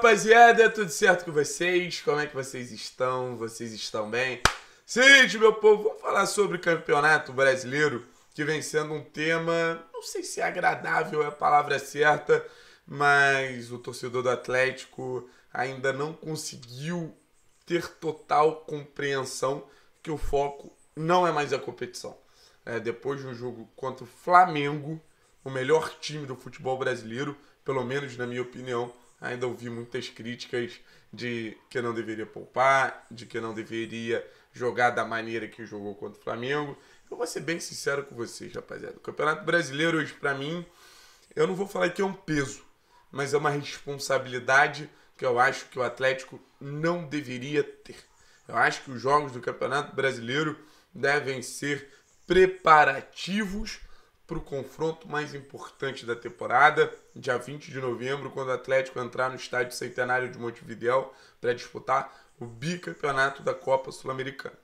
rapaziada, tudo certo com vocês? Como é que vocês estão? Vocês estão bem? Seguinte, meu povo, vamos falar sobre o campeonato brasileiro, que vem sendo um tema, não sei se é agradável é a palavra certa, mas o torcedor do Atlético ainda não conseguiu ter total compreensão que o foco não é mais a competição. É, depois de um jogo contra o Flamengo, o melhor time do futebol brasileiro, pelo menos na minha opinião, ainda ouvi muitas críticas de que não deveria poupar, de que não deveria jogar da maneira que jogou contra o Flamengo. Eu vou ser bem sincero com vocês, rapaziada. O Campeonato Brasileiro hoje, para mim, eu não vou falar que é um peso, mas é uma responsabilidade que eu acho que o Atlético não deveria ter. Eu acho que os jogos do Campeonato Brasileiro devem ser preparativos para o confronto mais importante da temporada, dia 20 de novembro, quando o Atlético entrar no estádio Centenário de Montevidéu para disputar o bicampeonato da Copa Sul-Americana.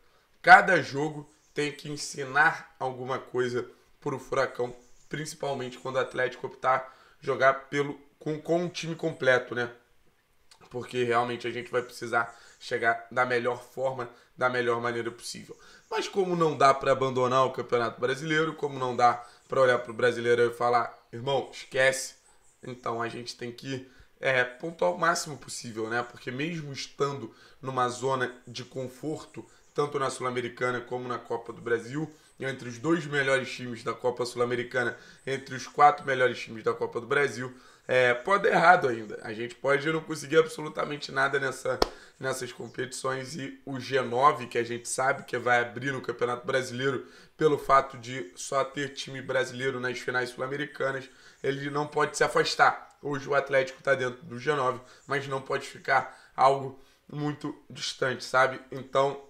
Cada jogo tem que ensinar alguma coisa para o Furacão, principalmente quando o Atlético optar jogar pelo com, com um time completo, né? Porque realmente a gente vai precisar chegar da melhor forma, da melhor maneira possível. Mas como não dá para abandonar o Campeonato Brasileiro, como não dá para olhar para o brasileiro e falar, irmão, esquece. Então a gente tem que é, pontuar o máximo possível, né? Porque mesmo estando numa zona de conforto, tanto na Sul-Americana como na Copa do Brasil, entre os dois melhores times da Copa Sul-Americana, entre os quatro melhores times da Copa do Brasil, é, pode dar errado ainda. A gente pode não conseguir absolutamente nada nessa, nessas competições e o G9, que a gente sabe que vai abrir no Campeonato Brasileiro pelo fato de só ter time brasileiro nas finais sul-americanas, ele não pode se afastar. Hoje o Atlético está dentro do G9, mas não pode ficar algo muito distante, sabe? Então,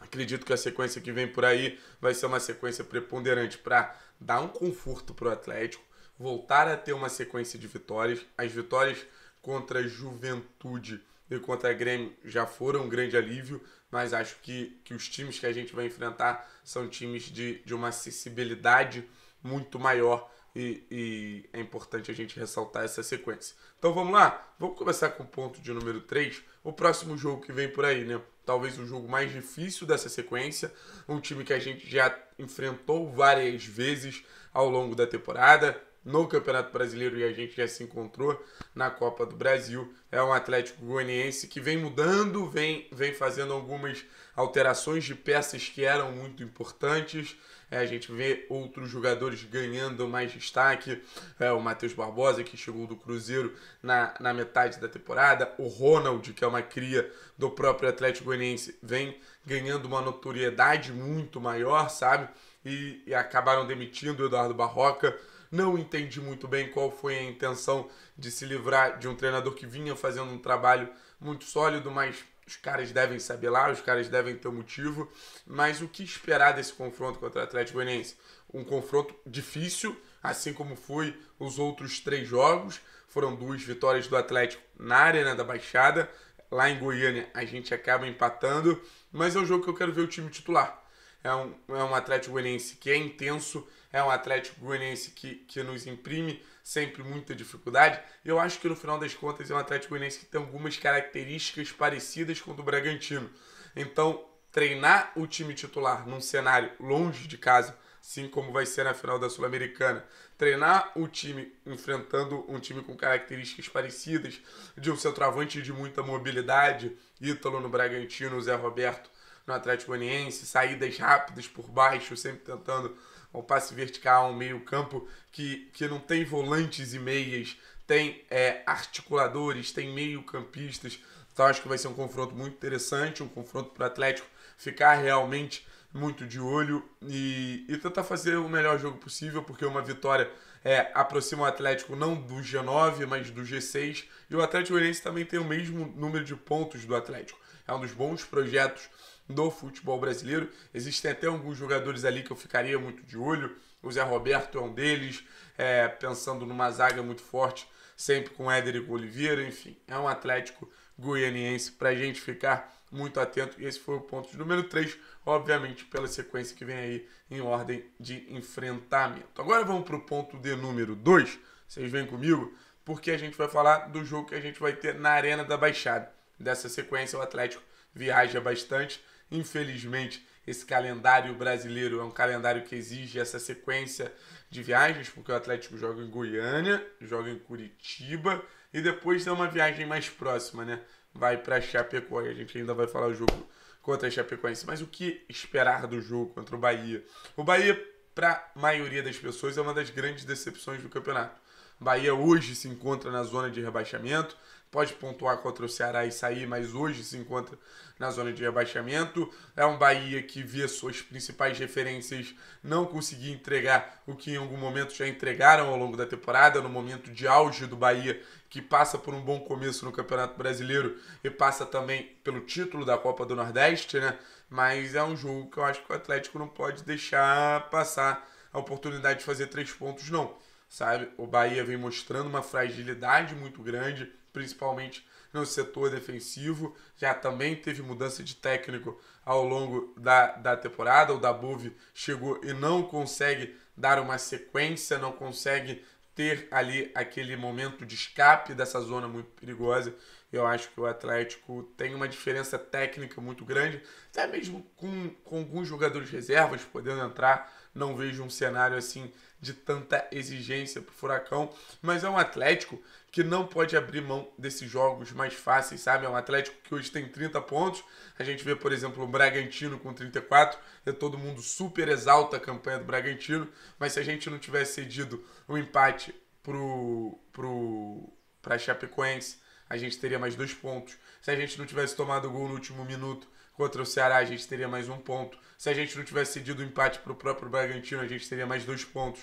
acredito que a sequência que vem por aí vai ser uma sequência preponderante para dar um conforto para o Atlético voltar a ter uma sequência de vitórias. As vitórias contra a Juventude e contra a Grêmio já foram um grande alívio, mas acho que, que os times que a gente vai enfrentar são times de, de uma acessibilidade muito maior e, e é importante a gente ressaltar essa sequência. Então vamos lá, vamos começar com o ponto de número 3, o próximo jogo que vem por aí, né? Talvez o jogo mais difícil dessa sequência, um time que a gente já enfrentou várias vezes ao longo da temporada, no Campeonato Brasileiro e a gente já se encontrou na Copa do Brasil. É um Atlético Goianiense que vem mudando, vem, vem fazendo algumas alterações de peças que eram muito importantes. É, a gente vê outros jogadores ganhando mais destaque. É, o Matheus Barbosa, que chegou do Cruzeiro na, na metade da temporada. O Ronald, que é uma cria do próprio Atlético Goianiense, vem ganhando uma notoriedade muito maior, sabe? E, e acabaram demitindo o Eduardo Barroca não entendi muito bem qual foi a intenção de se livrar de um treinador que vinha fazendo um trabalho muito sólido, mas os caras devem saber lá, os caras devem ter um motivo. Mas o que esperar desse confronto contra o Atlético Goianiense? Um confronto difícil, assim como foi os outros três jogos. Foram duas vitórias do Atlético na Arena da Baixada. Lá em Goiânia a gente acaba empatando, mas é um jogo que eu quero ver o time titular. É um, é um Atlético Goianiense que é intenso, é um Atlético Goianiense que, que nos imprime sempre muita dificuldade. Eu acho que no final das contas é um Atlético Goianiense que tem algumas características parecidas com o do Bragantino. Então, treinar o time titular num cenário longe de casa, assim como vai ser na final da Sul-Americana, treinar o time enfrentando um time com características parecidas, de um centroavante de muita mobilidade, Ítalo no Bragantino, Zé Roberto no Atlético Goianiense, saídas rápidas por baixo, sempre tentando um passe vertical, um meio-campo que, que não tem volantes e meias, tem é, articuladores, tem meio-campistas. Então acho que vai ser um confronto muito interessante, um confronto para o Atlético ficar realmente muito de olho e, e tentar fazer o melhor jogo possível, porque uma vitória é, aproxima o Atlético não do G9, mas do G6. E o Atlético Goianiense também tem o mesmo número de pontos do Atlético. É um dos bons projetos do futebol brasileiro. Existem até alguns jogadores ali que eu ficaria muito de olho. O Zé Roberto é um deles, é, pensando numa zaga muito forte, sempre com Éder e Oliveira. Enfim, é um Atlético goianiense para a gente ficar muito atento. E esse foi o ponto de número 3, obviamente, pela sequência que vem aí em ordem de enfrentamento. Agora vamos para o ponto de número 2. Vocês vêm comigo? Porque a gente vai falar do jogo que a gente vai ter na Arena da Baixada. Dessa sequência, o Atlético viaja bastante Infelizmente, esse calendário brasileiro é um calendário que exige essa sequência de viagens, porque o Atlético joga em Goiânia, joga em Curitiba e depois dá uma viagem mais próxima, né? Vai para Chapecó e a gente ainda vai falar o jogo contra a Chapecoense. Mas o que esperar do jogo contra o Bahia? O Bahia, para a maioria das pessoas, é uma das grandes decepções do campeonato. Bahia hoje se encontra na zona de rebaixamento. Pode pontuar contra o Ceará e sair, mas hoje se encontra na zona de rebaixamento. É um Bahia que vê suas principais referências não conseguir entregar o que em algum momento já entregaram ao longo da temporada, no momento de auge do Bahia, que passa por um bom começo no Campeonato Brasileiro e passa também pelo título da Copa do Nordeste, né? Mas é um jogo que eu acho que o Atlético não pode deixar passar a oportunidade de fazer três pontos, não sabe? O Bahia vem mostrando uma fragilidade muito grande, principalmente no setor defensivo. Já também teve mudança de técnico ao longo da, da temporada. O Dabove chegou e não consegue dar uma sequência, não consegue ter ali aquele momento de escape dessa zona muito perigosa. Eu acho que o Atlético tem uma diferença técnica muito grande, até mesmo com, com alguns jogadores reservas podendo entrar. Não vejo um cenário assim de tanta exigência para o Furacão, mas é um Atlético que não pode abrir mão desses jogos mais fáceis, sabe? É um Atlético que hoje tem 30 pontos. A gente vê, por exemplo, o Bragantino com 34, é todo mundo super exalta a campanha do Bragantino, mas se a gente não tivesse cedido o um empate pro pro para Chapecoense a gente teria mais dois pontos. Se a gente não tivesse tomado o gol no último minuto contra o Ceará, a gente teria mais um ponto. Se a gente não tivesse cedido o empate para o próprio Bragantino, a gente teria mais dois pontos.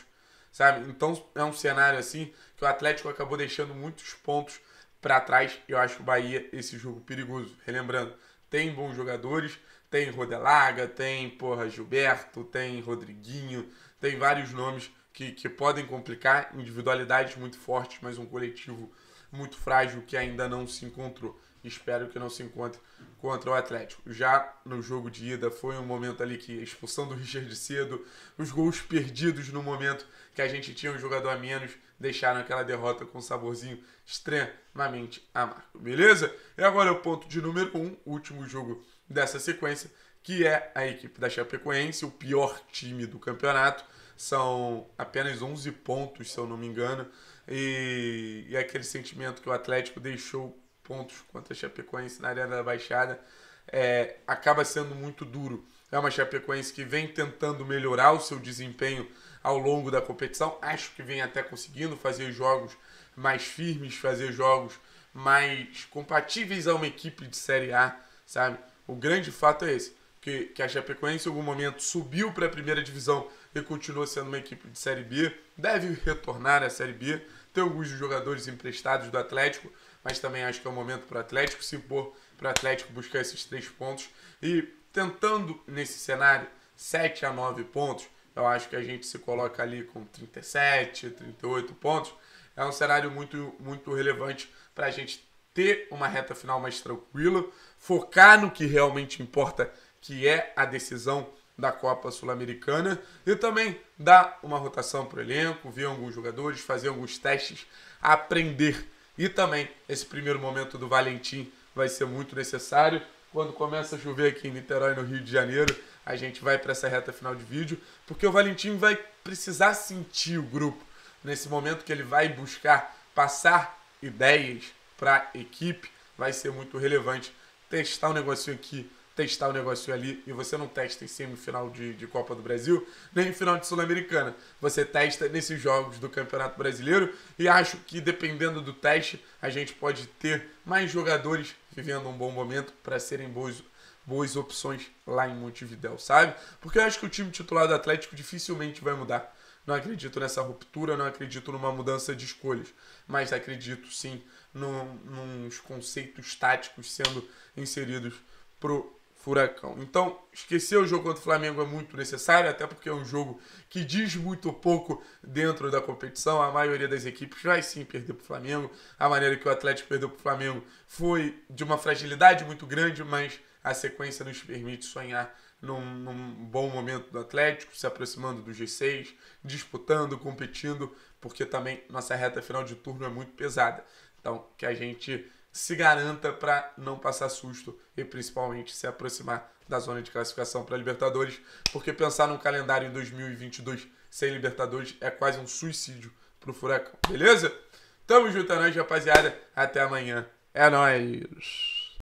Sabe? Então é um cenário assim que o Atlético acabou deixando muitos pontos para trás. Eu acho o Bahia esse jogo perigoso. Relembrando, tem bons jogadores, tem Rodelaga, tem porra Gilberto, tem Rodriguinho, tem vários nomes que, que podem complicar, individualidades muito fortes, mas um coletivo muito frágil que ainda não se encontrou. Espero que não se encontre contra o Atlético. Já no jogo de ida foi um momento ali que a expulsão do Richard cedo, os gols perdidos no momento que a gente tinha um jogador a menos, deixaram aquela derrota com um saborzinho extremamente amargo, beleza? E agora é o ponto de número 1, um, último jogo dessa sequência, que é a equipe da Chapecoense, o pior time do campeonato, são apenas 11 pontos, se eu não me engano, e, e aquele sentimento que o Atlético deixou pontos contra a Chapecoense na Arena da Baixada é, acaba sendo muito duro. É uma Chapecoense que vem tentando melhorar o seu desempenho ao longo da competição, acho que vem até conseguindo fazer jogos mais firmes, fazer jogos mais compatíveis a uma equipe de Série A, sabe? O grande fato é esse, que, que a Chapecoense em algum momento subiu para a primeira divisão e continua sendo uma equipe de Série B. Deve retornar à Série B. Tem alguns jogadores emprestados do Atlético, mas também acho que é o momento para o Atlético se impor, para o Atlético buscar esses três pontos. E tentando, nesse cenário, 7 a 9 pontos, eu acho que a gente se coloca ali com 37, 38 pontos. É um cenário muito, muito relevante para a gente ter uma reta final mais tranquila, focar no que realmente importa, que é a decisão da Copa Sul-Americana e também dar uma rotação para o elenco, ver alguns jogadores, fazer alguns testes, aprender. E também esse primeiro momento do Valentim vai ser muito necessário. Quando começa a chover aqui em Niterói, no Rio de Janeiro, a gente vai para essa reta final de vídeo, porque o Valentim vai precisar sentir o grupo nesse momento que ele vai buscar passar ideias para a equipe, vai ser muito relevante testar o um negocinho aqui testar o negócio ali e você não testa em semifinal de, de Copa do Brasil, nem em final de Sul-Americana. Você testa nesses jogos do Campeonato Brasileiro e acho que dependendo do teste, a gente pode ter mais jogadores vivendo um bom momento para serem boas, boas opções lá em Montevidéu, sabe? Porque eu acho que o time titular do Atlético dificilmente vai mudar. Não acredito nessa ruptura, não acredito numa mudança de escolhas, mas acredito sim num, nos conceitos táticos sendo inseridos pro Furacão. Então, esquecer o jogo contra o Flamengo é muito necessário, até porque é um jogo que diz muito pouco dentro da competição. A maioria das equipes vai sim perder para o Flamengo. A maneira que o Atlético perdeu para o Flamengo foi de uma fragilidade muito grande, mas a sequência nos permite sonhar num, num bom momento do Atlético, se aproximando do G6, disputando, competindo, porque também nossa reta final de turno é muito pesada. Então, que a gente se garanta para não passar susto e principalmente se aproximar da zona de classificação para Libertadores, porque pensar num calendário em 2022 sem Libertadores é quase um suicídio pro Furacão, beleza? Tamo junto é nóis, rapaziada. Até amanhã. É nóis!